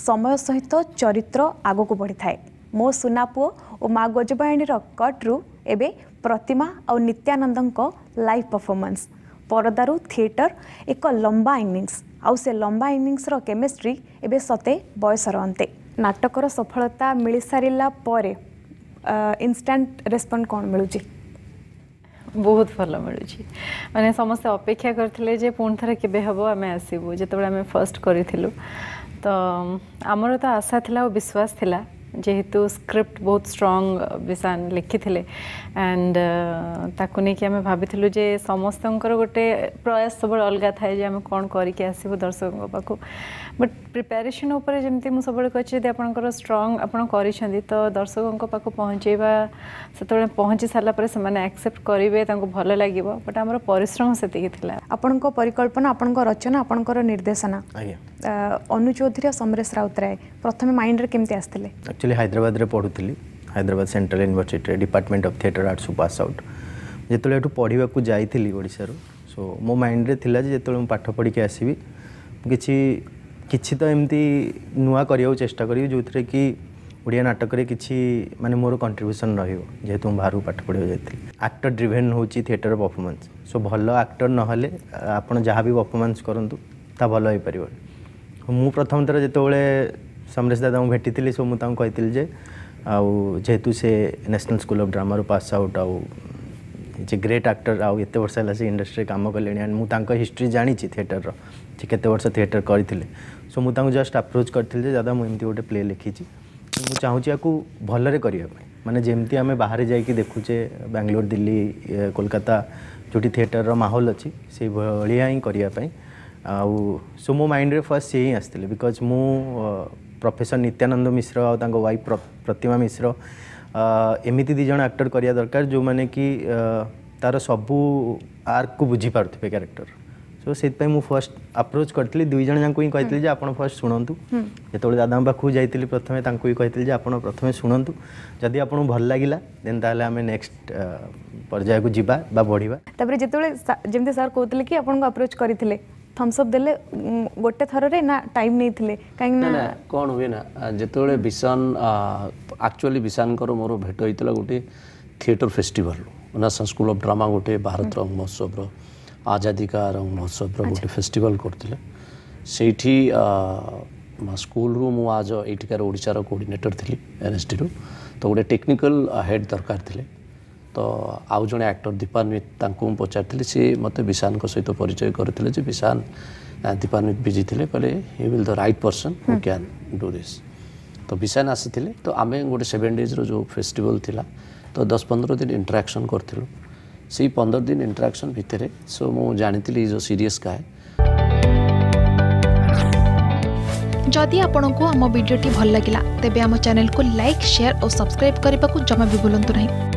ସମୟ ସହିତ ଚରିତ୍ର ଆଗକୁ ବଢ଼ିଥାଏ ମୋ ସୁନା ପୁଅ ଓ ମା ଗଜବାୟଣୀର କଟ୍ରୁ ଏବେ ପ୍ରତିମା ଆଉ ନିତ୍ୟାନନ୍ଦଙ୍କ ଲାଇଭ୍ ପରଫର୍ମାନ୍ସ ପରଦାରୁ ଥିଏଟର ଏକ ଲମ୍ବା ଇନିଙ୍ଗସ୍ ଆଉ ସେ ଲମ୍ବା ଇନିଂସର କେମିଷ୍ଟ୍ରି ଏବେ ସତେ ବୟସର ଅନ୍ତେ ନାଟକର ସଫଳତା ମିଳିସାରିଲା ପରେ ଇନଷ୍ଟାଣ୍ଟ ରେସ୍ପଣ୍ଡ କ'ଣ ମିଳୁଛି ବହୁତ ଭଲ ମିଳୁଛି ମାନେ ସମସ୍ତେ ଅପେକ୍ଷା କରିଥିଲେ ଯେ ପୁଣି ଥରେ କେବେ ହେବ ଆମେ ଆସିବୁ ଯେତେବେଳେ ଆମେ ଫାଷ୍ଟ କରିଥିଲୁ ତ ଆମର ତ ଆଶା ଥିଲା ଆଉ ବିଶ୍ୱାସ ଥିଲା ଯେହେତୁ ସ୍କ୍ରିପ୍ଟ ବହୁତ ଷ୍ଟ୍ରଙ୍ଗ ବିଶାନ ଲେଖିଥିଲେ ଆଣ୍ଡ ତାକୁ ନେଇକି ଆମେ ଭାବିଥିଲୁ ଯେ ସମସ୍ତଙ୍କର ଗୋଟେ ପ୍ରୟାସ ସବୁବେଳେ ଅଲଗା ଥାଏ ଯେ ଆମେ କ'ଣ କରିକି ଆସିବୁ ଦର୍ଶକଙ୍କ ପାଖକୁ ବଟ୍ ପ୍ରିପାରେସନ୍ ଉପରେ ଯେମିତି ମୁଁ ସବୁବେଳେ କହିଛି ଯଦି ଆପଣଙ୍କର ଷ୍ଟ୍ରଙ୍ଗ ଆପଣ କରିଛନ୍ତି ତ ଦର୍ଶକଙ୍କ ପାଖକୁ ପହଞ୍ଚାଇବା ସେତେବେଳେ ପହଞ୍ଚି ସାରିଲା ପରେ ସେମାନେ ଆକ୍ସେପ୍ଟ କରିବେ ତାଙ୍କୁ ଭଲ ଲାଗିବ ବଟ୍ ଆମର ପରିଶ୍ରମ ସେତିକି ଥିଲା ଆପଣଙ୍କ ପରିକଳ୍ପନା ଆପଣଙ୍କ ରଚନା ଆପଣଙ୍କର ନିର୍ଦ୍ଦେଶନା ଆଜ୍ଞା ଅନୁ ଚୌଧୁରୀ ଆଉ ସମରେଶ ରାଉତରାୟ ପ୍ରଥମେ ମାଇଣ୍ଡରେ କେମିତି ଆସିଥିଲେ ଆକ୍ଚୁଆଲି ହାଇଦ୍ରାବାଦରେ ପଢ଼ୁଥିଲି ହାଇଦ୍ରାବାଦ ସେଣ୍ଟ୍ରାଲ ୟୁନିଭର୍ସିଟିରେ ଡିପାର୍ଟମେଣ୍ଟ ଅଫ୍ ଥିଏଟର ଆର୍ଟ୍ସକୁ ପାସ୍ ଆଉଟ୍ ଯେତେବେଳେ ଏଠୁ ପଢ଼ିବାକୁ ଯାଇଥିଲି ଓଡ଼ିଶାରୁ ସୋ ମୋ ମାଇଣ୍ଡରେ ଥିଲା ଯେ ଯେତେବେଳେ ମୁଁ ପାଠ ପଢ଼ିକି ଆସିବି କିଛି କିଛି ତ ଏମିତି ନୂଆ କରିବାକୁ ଚେଷ୍ଟା କରିବି ଯେଉଁଥିରେ କି ଓଡ଼ିଆ ନାଟକରେ କିଛି ମାନେ ମୋର କଣ୍ଟ୍ରିବ୍ୟୁସନ୍ ରହିବ ଯେହେତୁ ମୁଁ ବାହାରକୁ ପାଠ ପଢ଼ିବାକୁ ଯାଇଥିଲି ଆକ୍ଟର ଡ୍ରିଭେନ୍ ହେଉଛି ଥିଏଟର ପରଫର୍ମାନ୍ସ ସୋ ଭଲ ଆକ୍ଟର ନହେଲେ ଆପଣ ଯାହା ବି ପରଫର୍ମାନ୍ସ କରନ୍ତୁ ତାହା ଭଲ ହେଇପାରିବନି मु प्रथम थर जो समरेश दादा को भेटी थी सो मुझे कही थी जेहेतु से नेशनल स्कूल ऑफ ड्रामा रो पास आउट आ जे ग्रेट आक्टर ये वर्ष है से इंडस्ट्री काम कले मुझे हिस्ट्री जाणी थिएटर रे के वर्ष थिएटर करते सो मुझे जस्ट आप्रोच करी दादा मुझे गोटे प्ले लिखी मुझे चाहूँ या भलि करवाई मैंने जमी आम बाहर जाइ देखुचे बांग्लोर दिल्ली कोलकाता जोटी थिएटर रहोल अच्छी से भाई करने ଆଉ ସୋ ମୋ ମାଇଣ୍ଡରେ ଫାର୍ଷ୍ଟ ସିଏ ହିଁ ଆସିଥିଲେ ବିକଜ୍ ମୁଁ ପ୍ରଫେସର ନିତ୍ୟାନନ୍ଦ ମିଶ୍ର ଆଉ ତାଙ୍କ ୱାଇଫ୍ ପ୍ରତିମା ମିଶ୍ର ଏମିତି ଦୁଇ ଜଣ ଆକ୍ଟର କରିବା ଦରକାର ଯେଉଁମାନେ କି ତା'ର ସବୁ ଆର୍କକୁ ବୁଝିପାରୁଥିବେ କ୍ୟାରେକ୍ଟର ସୋ ସେଥିପାଇଁ ମୁଁ ଫାର୍ଷ୍ଟ ଆପ୍ରୋଚ୍ କରିଥିଲି ଦୁଇ ଜଣ ଯାଙ୍କୁ ହିଁ କହିଥିଲି ଯେ ଆପଣ ଫାର୍ଷ୍ଟ ଶୁଣନ୍ତୁ ଯେତେବେଳେ ଦାଦାଙ୍କ ପାଖକୁ ଯାଇଥିଲି ପ୍ରଥମେ ତାଙ୍କୁ ବି କହିଥିଲି ଯେ ଆପଣ ପ୍ରଥମେ ଶୁଣନ୍ତୁ ଯଦି ଆପଣଙ୍କୁ ଭଲ ଲାଗିଲା ଦେନ୍ ତାହେଲେ ଆମେ ନେକ୍ସଟ ପର୍ଯ୍ୟାୟକୁ ଯିବା ବା ବଢ଼ିବା ତାପରେ ଯେତେବେଳେ ଯେମିତି ସାର୍ କହୁଥିଲେ କି ଆପଣଙ୍କୁ ଆପ୍ରୋଚ୍ କରିଥିଲେ ଥମ୍ସଅପ୍ ଦେଲେ ଗୋଟେ ଥରରେ ନା ଟାଇମ୍ ନେଇଥିଲେ କାହିଁକି ନା କ'ଣ ହୁଏ ନା ଯେତେବେଳେ ବିଶାନ ଆକ୍ଚୁଆଲି ବିଶାନଙ୍କର ମୋର ଭେଟ ହେଇଥିଲା ଗୋଟିଏ theatre festival national school of drama ଗୋଟିଏ ଭାରତ ରଙ୍ଗ ମହୋତ୍ସବର ଆଜାଦିକା ରଙ୍ଗ ମହୋତ୍ସବର ଗୋଟେ ଫେଷ୍ଟିଭାଲ କରୁଥିଲେ ସେଇଠି ସ୍କୁଲରୁ ମୁଁ ଆଜ ଏଇଠିକାର ଓଡ଼ିଶାର କୋଅର୍ଡ଼ିନେଟର ଥିଲି ଏନ୍ଏସ୍ଟିରୁ ତ ଗୋଟେ ଟେକ୍ନିକାଲ ହେଡ଼ ଦରକାର ଥିଲେ তো আউজন অ্যাক্টর দীপান্বিত তাকুক পৌঁছাইছিলি মতে বিসানক সহিত পরিচয় করwidetildeলে যে বিসান দীপান্বিত বিজিwidetildeলে পরে he will the right person who can do this তো বিসান আসিwidetildeলে তো আমি গুটি 7 ডেজৰ জো ফেষ্টিভাল থিলা তো 10 15 দিন ইন্টারেকশন করwidetildeল সেই 15 দিন ইন্টারেকশন ভিতৰে সো মই জানিwidetildeলে যে সিৰিয়াস কাহে যদি আপোনাকো আমা ভিডিওটি ভাল লাগিলা তেবে আমা চ্যানেলক লাইক শেয়ার অৰ সাবস্ক্রাইব কৰিবাকু জমাও বি বুলন্ত নাই